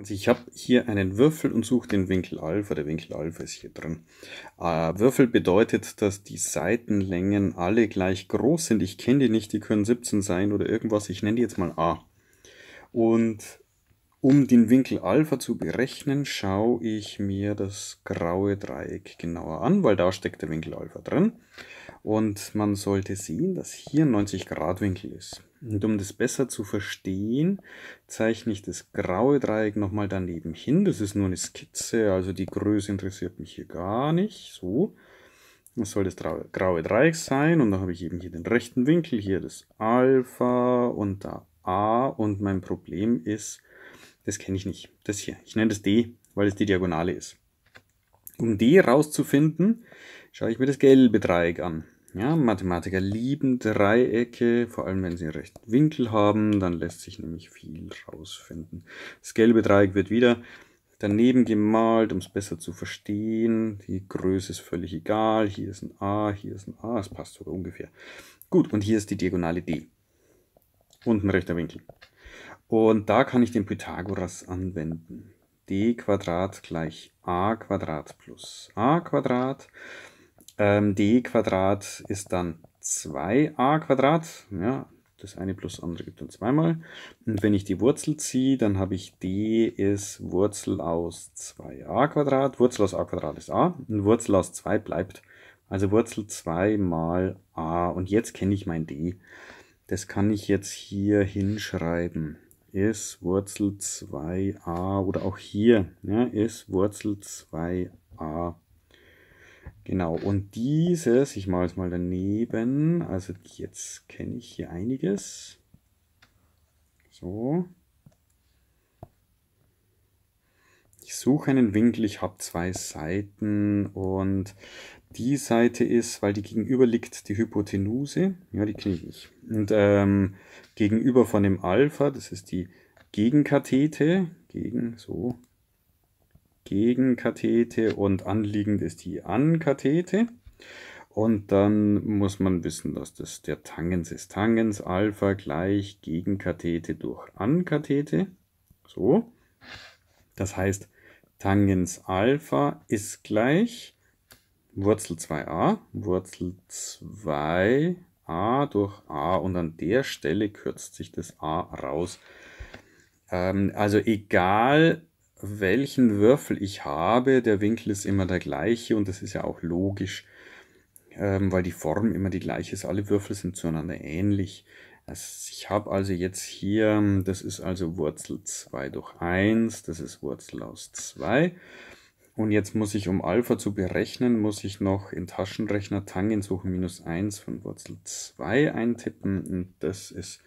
Also ich habe hier einen Würfel und suche den Winkel Alpha. Der Winkel Alpha ist hier drin. Äh, Würfel bedeutet, dass die Seitenlängen alle gleich groß sind. Ich kenne die nicht, die können 17 sein oder irgendwas. Ich nenne die jetzt mal A. Und um den Winkel Alpha zu berechnen, schaue ich mir das graue Dreieck genauer an, weil da steckt der Winkel Alpha drin. Und man sollte sehen, dass hier 90 Grad Winkel ist. Und um das besser zu verstehen, zeichne ich das graue Dreieck nochmal daneben hin. Das ist nur eine Skizze, also die Größe interessiert mich hier gar nicht. So, das soll das graue Dreieck sein. Und dann habe ich eben hier den rechten Winkel, hier das Alpha und da A. Und mein Problem ist, das kenne ich nicht, das hier. Ich nenne das D, weil es die Diagonale ist. Um D rauszufinden, schaue ich mir das gelbe Dreieck an. Ja, Mathematiker lieben Dreiecke, vor allem wenn sie einen rechten Winkel haben, dann lässt sich nämlich viel rausfinden. Das gelbe Dreieck wird wieder daneben gemalt, um es besser zu verstehen. Die Größe ist völlig egal. Hier ist ein A, hier ist ein A, es passt sogar ungefähr. Gut, und hier ist die Diagonale D und ein rechter Winkel. Und da kann ich den Pythagoras anwenden. d Quadrat gleich a Quadrat plus a Quadrat ähm, d Quadrat ist dann 2a Quadrat. Ja, das eine plus andere gibt dann zweimal. Und wenn ich die Wurzel ziehe, dann habe ich d ist Wurzel aus 2a Quadrat. Wurzel aus a Quadrat ist a und Wurzel aus 2 bleibt. Also Wurzel 2 mal a. Und jetzt kenne ich mein d. Das kann ich jetzt hier hinschreiben. Ist Wurzel 2a oder auch hier ja, ist Wurzel 2a Genau, und dieses, ich mache es mal daneben, also jetzt kenne ich hier einiges. So. Ich suche einen Winkel, ich habe zwei Seiten und die Seite ist, weil die gegenüber liegt, die Hypotenuse. Ja, die kriege ich. Und ähm, gegenüber von dem Alpha, das ist die Gegenkathete, gegen so Gegenkathete und anliegend ist die Ankathete. Und dann muss man wissen, dass das der Tangens ist. Tangens Alpha gleich Gegenkathete durch Ankathete. So. Das heißt, Tangens Alpha ist gleich Wurzel 2a, Wurzel 2a durch a und an der Stelle kürzt sich das a raus. Ähm, also egal, welchen Würfel ich habe, der Winkel ist immer der gleiche und das ist ja auch logisch, ähm, weil die Form immer die gleiche ist. Alle Würfel sind zueinander ähnlich. Also ich habe also jetzt hier, ähm, das ist also Wurzel 2 durch 1, das ist Wurzel aus 2. Und jetzt muss ich, um Alpha zu berechnen, muss ich noch in Taschenrechner Tangensuche minus 1 von Wurzel 2 eintippen. Und das ist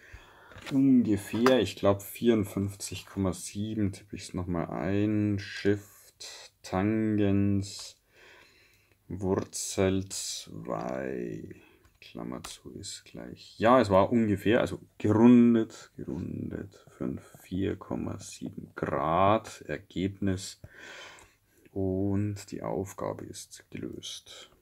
ungefähr, ich glaube 54,7, tippe ich es nochmal ein, Shift, Tangens, Wurzel 2, Klammer zu ist gleich, ja, es war ungefähr, also gerundet, gerundet, 4,7 Grad, Ergebnis und die Aufgabe ist gelöst.